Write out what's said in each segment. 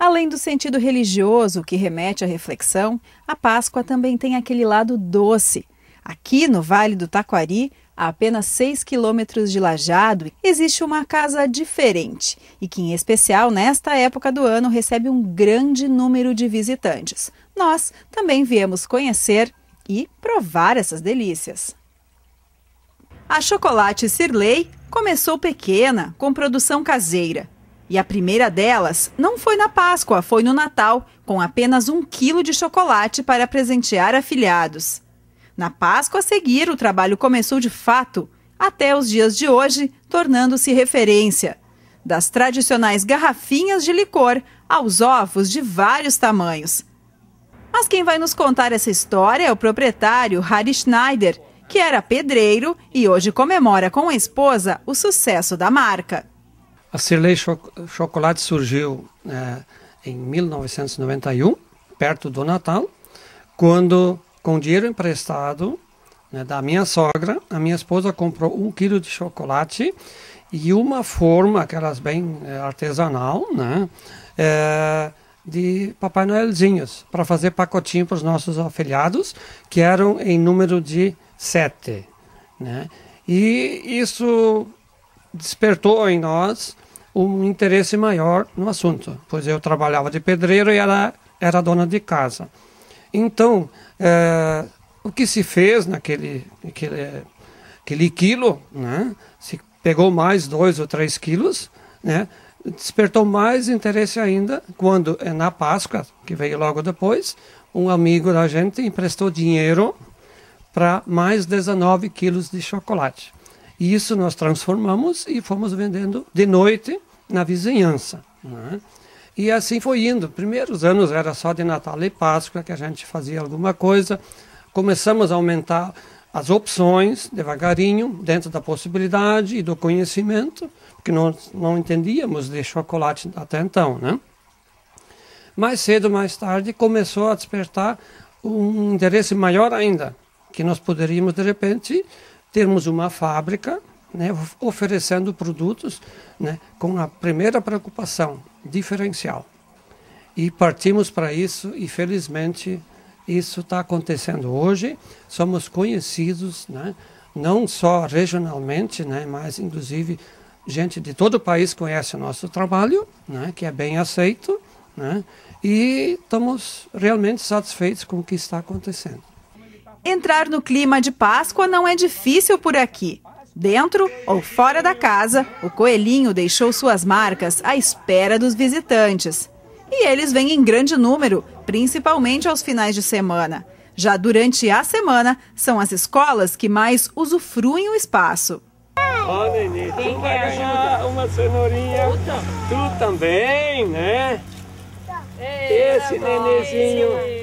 Além do sentido religioso que remete à reflexão, a Páscoa também tem aquele lado doce. Aqui no Vale do Taquari, a apenas 6 quilômetros de Lajado, existe uma casa diferente e que, em especial nesta época do ano, recebe um grande número de visitantes. Nós também viemos conhecer e provar essas delícias. A Chocolate Sirley começou pequena, com produção caseira. E a primeira delas não foi na Páscoa, foi no Natal, com apenas um quilo de chocolate para presentear afiliados. Na Páscoa a seguir, o trabalho começou de fato, até os dias de hoje, tornando-se referência. Das tradicionais garrafinhas de licor aos ovos de vários tamanhos. Mas quem vai nos contar essa história é o proprietário Harry Schneider, que era pedreiro e hoje comemora com a esposa o sucesso da marca. A Cirlei Chocolate surgiu é, em 1991, perto do Natal, quando, com dinheiro emprestado né, da minha sogra, a minha esposa comprou um quilo de chocolate e uma forma, aquelas bem eh, artesanal, né, é, de Papai Noelzinhos, para fazer pacotinho para os nossos afiliados, que eram em número de sete. Né? E isso despertou em nós um interesse maior no assunto, pois eu trabalhava de pedreiro e ela era dona de casa. Então, é, o que se fez naquele aquele, aquele quilo, né? se pegou mais dois ou três quilos, né? despertou mais interesse ainda quando, eh, na Páscoa, que veio logo depois, um amigo da gente emprestou dinheiro para mais 19 quilos de chocolate. E isso nós transformamos e fomos vendendo de noite na vizinhança. Né? E assim foi indo. Primeiros anos era só de Natal e Páscoa que a gente fazia alguma coisa. Começamos a aumentar as opções devagarinho, dentro da possibilidade e do conhecimento, porque nós não entendíamos de chocolate até então, né? Mais cedo, mais tarde, começou a despertar um interesse maior ainda, que nós poderíamos, de repente, termos uma fábrica né, oferecendo produtos né, com a primeira preocupação diferencial. E partimos para isso e felizmente isso está acontecendo hoje. Somos conhecidos, né, não só regionalmente, né, mas inclusive gente de todo o país conhece o nosso trabalho, né, que é bem aceito, né, e estamos realmente satisfeitos com o que está acontecendo. Entrar no clima de Páscoa não é difícil por aqui. Dentro ou fora da casa, o coelhinho deixou suas marcas à espera dos visitantes. E eles vêm em grande número, principalmente aos finais de semana. Já durante a semana, são as escolas que mais usufruem o espaço. Ó, oh, tu vai tá ganhar uma cenourinha. Tu também, né? Esse nenenzinho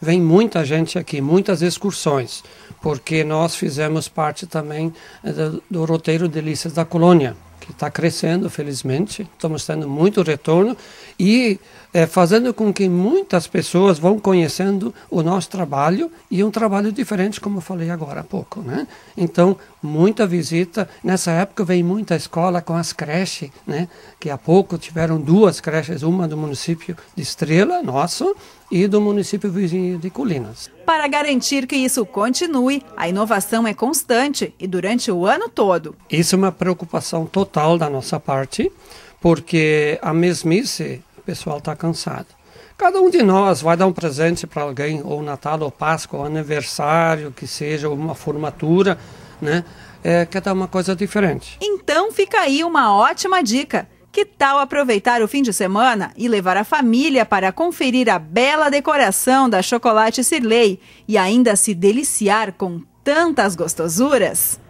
vem muita gente aqui, muitas excursões, porque nós fizemos parte também eh, do, do roteiro Delícias da Colônia que está crescendo, felizmente. Estamos tendo muito retorno e é, fazendo com que muitas pessoas vão conhecendo o nosso trabalho e um trabalho diferente, como eu falei agora há pouco. Né? Então, muita visita. Nessa época vem muita escola com as creches, né? que há pouco tiveram duas creches, uma do município de Estrela, nosso, e do município vizinho de Colinas. Para garantir que isso continue, a inovação é constante e durante o ano todo. Isso é uma preocupação total da nossa parte, porque a mesmice, o pessoal está cansado. Cada um de nós vai dar um presente para alguém, ou Natal, ou Páscoa, ou aniversário, que seja, ou uma formatura, né? É, quer dar uma coisa diferente. Então fica aí uma ótima dica. Que tal aproveitar o fim de semana e levar a família para conferir a bela decoração da Chocolate Sirley e ainda se deliciar com tantas gostosuras?